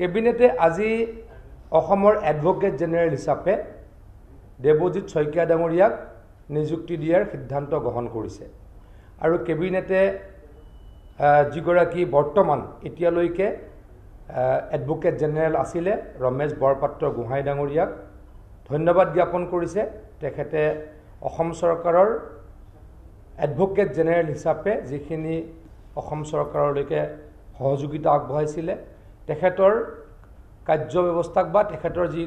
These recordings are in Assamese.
কেবিনেটে আজি অসমৰ এডভকেট জেনেৰেল হিচাপে দেৱজিৎ শইকীয়া ডাঙৰীয়াক নিযুক্তি দিয়াৰ সিদ্ধান্ত গ্ৰহণ কৰিছে আৰু কেবিনেটে যিগৰাকী বৰ্তমান এতিয়ালৈকে এডভোকেট জেনেৰেল আছিলে ৰমেশ বৰপাত্ৰ গোহাঁই ডাঙৰীয়াক ধন্যবাদ জ্ঞাপন কৰিছে তেখেতে অসম চৰকাৰৰ এডভোকেট জেনেৰেল হিচাপে যিখিনি অসম চৰকাৰলৈকে সহযোগিতা আগবঢ়াইছিলে তেখেতৰ কাৰ্যব্যৱস্থাক বা তেখেতৰ যি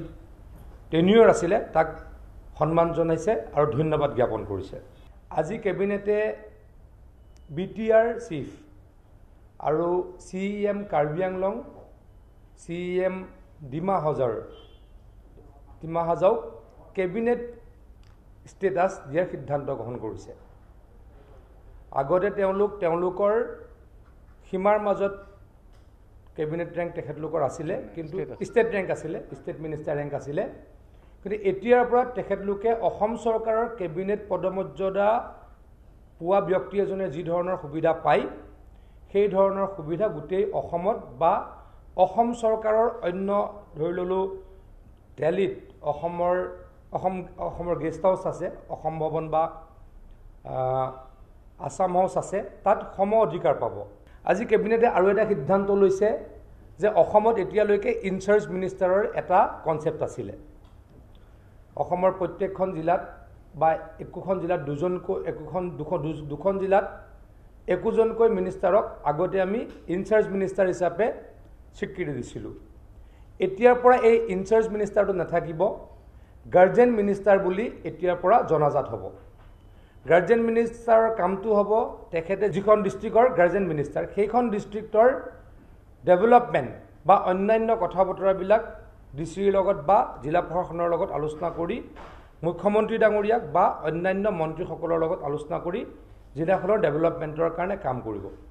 টেনিয়ৰ আছিলে তাক সন্মান জনাইছে আৰু ধন্যবাদ জ্ঞাপন কৰিছে আজি কেবিনেটে বি টি আৰ চিফ আৰু C E M Karbi Anglong C E M Dima Hasao Dima হাজাৰক cabinet status দিয়াৰ সিদ্ধান্ত গ্ৰহণ কৰিছে আগতে তেওঁলোক তেওঁলোকৰ সীমাৰ মাজত কেবিনেট ৰেংক তেখেতলোকৰ আছিলে কিন্তু ষ্টেট ৰেংক আছিলে ষ্টেট মিনিষ্টাৰ ৰেংক আছিলে কিন্তু এতিয়াৰ পৰা তেখেতলোকে অসম চৰকাৰৰ কেবিনেট পদমৰ্যাদা পোৱা ব্যক্তি এজনে যি ধৰণৰ সুবিধা পায় সেই ধৰণৰ সুবিধা গোটেই অসমত বা অসম চৰকাৰৰ অন্য ধৰি ল'লোঁ দেলহিত অসমৰ অসম অসমৰ গেষ্ট হাউচ আছে অসম ভৱন বা আছাম হাউচ আছে তাত সম অধিকাৰ পাব আজি কেবিনেটে আৰু এটা সিদ্ধান্ত লৈছে যে অসমত এতিয়ালৈকে ইনচাৰ্জ মিনিষ্টাৰৰ এটা কনচেপ্ট আছিলে অসমৰ প্ৰত্যেকখন জিলাত বা একোখন জিলাত দুজনকৈ একোখন দুখন দুখন জিলাত একোজনকৈ মিনিষ্টাৰক আগতে আমি ইনচাৰ্জ মিনিষ্টাৰ হিচাপে স্বীকৃতি দিছিলোঁ এতিয়াৰ পৰা এই ইনচাৰ্জ মিনিষ্টাৰটো নাথাকিব গাৰ্জেন মিনিষ্টাৰ বুলি এতিয়াৰ পৰা জনাজাত হ'ব গাৰ্জেন মিনিষ্টাৰৰ কামটো হ'ব তেখেতে যিখন ডিষ্ট্ৰিক্টৰ গাৰ্জেন মিনিষ্টাৰ সেইখন ডিষ্ট্ৰিক্টৰ ডেভেলপমেণ্ট বা অন্যান্য কথা বতৰাবিলাক ডি চিৰ লগত বা জিলা প্ৰশাসনৰ লগত আলোচনা কৰি মুখ্যমন্ত্ৰী ডাঙৰীয়াক বা অন্যান্য মন্ত্ৰীসকলৰ লগত আলোচনা কৰি জিলাখনৰ ডেভেলপমেণ্টৰ কাৰণে কাম কৰিব